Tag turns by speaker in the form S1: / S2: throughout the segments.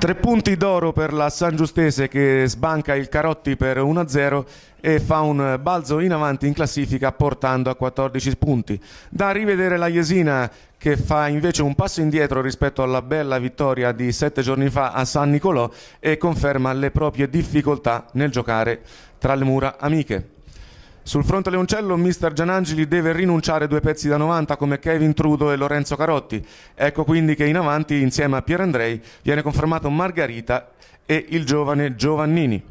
S1: Tre punti d'oro per la San Giustese che sbanca il Carotti per 1-0 e fa un balzo in avanti in classifica portando a 14 punti. Da rivedere la Jesina che fa invece un passo indietro rispetto alla bella vittoria di sette giorni fa a San Nicolò e conferma le proprie difficoltà nel giocare tra le mura amiche. Sul fronte Leoncello, mister Gianangeli deve rinunciare a due pezzi da 90 come Kevin Trudo e Lorenzo Carotti. Ecco quindi che in avanti, insieme a Pierandrei, viene confermato Margherita e il giovane Giovannini.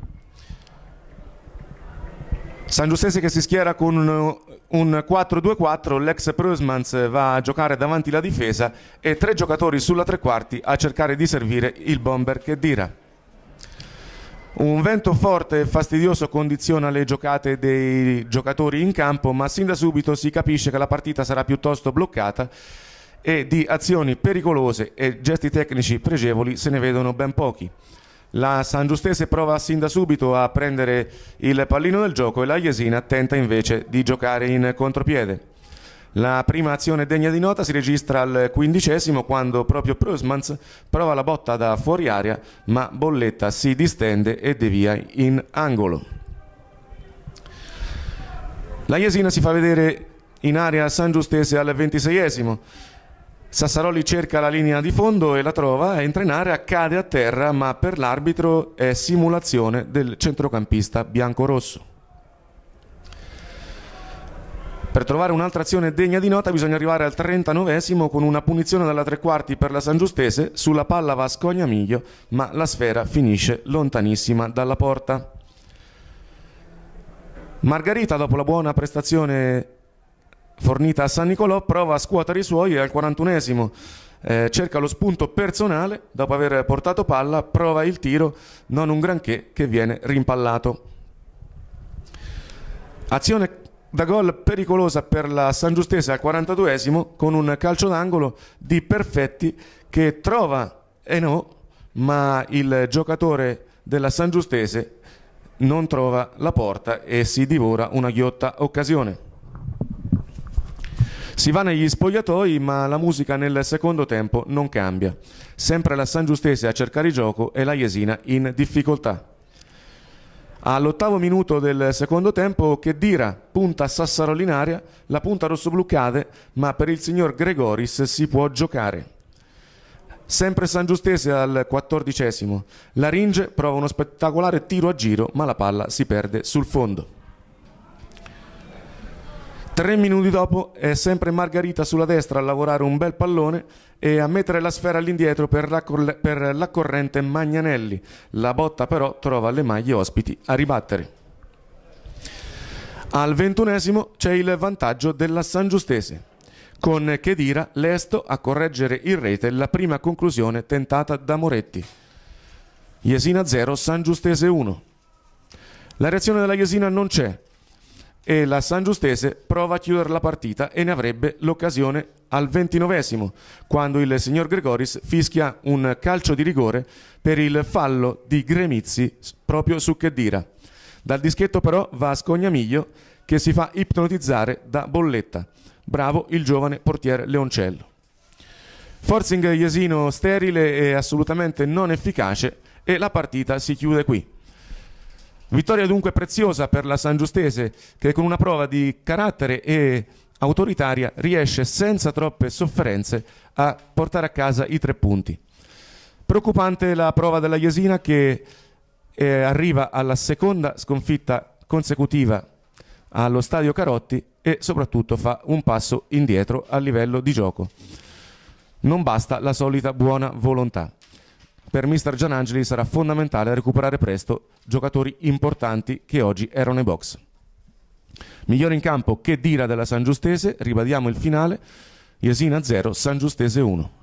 S1: San Giustese che si schiera con un, un 4-2-4, l'ex Prusmans va a giocare davanti la difesa e tre giocatori sulla tre quarti a cercare di servire il bomber Kedira. Un vento forte e fastidioso condiziona le giocate dei giocatori in campo, ma sin da subito si capisce che la partita sarà piuttosto bloccata e di azioni pericolose e gesti tecnici pregevoli se ne vedono ben pochi. La San Giustese prova sin da subito a prendere il pallino del gioco e la Iesina tenta invece di giocare in contropiede. La prima azione degna di nota si registra al quindicesimo quando proprio Prusmans prova la botta da fuori aria ma Bolletta si distende e devia in angolo. La Iesina si fa vedere in area San Giustese al ventiseiesimo. Sassaroli cerca la linea di fondo e la trova, entra in area, cade a terra ma per l'arbitro è simulazione del centrocampista biancorosso. Per trovare un'altra azione degna di nota bisogna arrivare al 39esimo con una punizione dalla tre quarti per la San Giustese, sulla palla va Miglio, ma la sfera finisce lontanissima dalla porta. Margarita, dopo la buona prestazione fornita a San Nicolò, prova a scuotere i suoi e al 41esimo eh, cerca lo spunto personale, dopo aver portato palla, prova il tiro, non un granché che viene rimpallato. Azione da gol pericolosa per la San Giustese al 42esimo con un calcio d'angolo di Perfetti che trova Eno, ma il giocatore della San Giustese non trova la porta e si divora una ghiotta occasione. Si va negli spogliatoi, ma la musica nel secondo tempo non cambia. Sempre la San Giustese a cercare gioco e la Jesina in difficoltà. All'ottavo minuto del secondo tempo che dira punta Sassaroli in aria, la punta rossoblu cade, ma per il signor Gregoris si può giocare. Sempre San Giustese al quattordicesimo. Laringe prova uno spettacolare tiro a giro, ma la palla si perde sul fondo. Tre minuti dopo è sempre Margarita sulla destra a lavorare un bel pallone e a mettere la sfera all'indietro per, raccor- per l'accorrente Magnanelli. La botta però trova le maglie ospiti a ribattere. Al ventunesimo c'è il vantaggio della San Giustese, con Chedira lesto a correggere in rete la prima conclusione tentata da Moretti. Iesina 0, San Giustese 1. La reazione della Iesina non c'è, e la San Giustese prova a chiudere la partita e ne avrebbe l'occasione al ventinovesimo, quando il signor Gregoris fischia un calcio di rigore per il fallo di Gremizzi proprio su Chedira. Dal dischetto però va a Scognamiglio che si fa ipnotizzare da Bolletta. Bravo il giovane portiere Leoncello. Forcing Iesino sterile e assolutamente non efficace e la partita si chiude qui. Vittoria dunque preziosa per la Sangiustese che con una prova di carattere e autoritaria riesce senza troppe sofferenze a portare a casa i tre punti. Preoccupante la prova della Iesina che eh, arriva alla seconda sconfitta consecutiva allo stadio Carotti e soprattutto fa un passo indietro a livello di gioco. Non basta la solita buona volontà per Mr. Gianangeli sarà fondamentale recuperare presto giocatori importanti che oggi erano ai box. Migliore in campo che Dira della San Giustese, ribadiamo il finale, Iesina 0, San Giustese 1.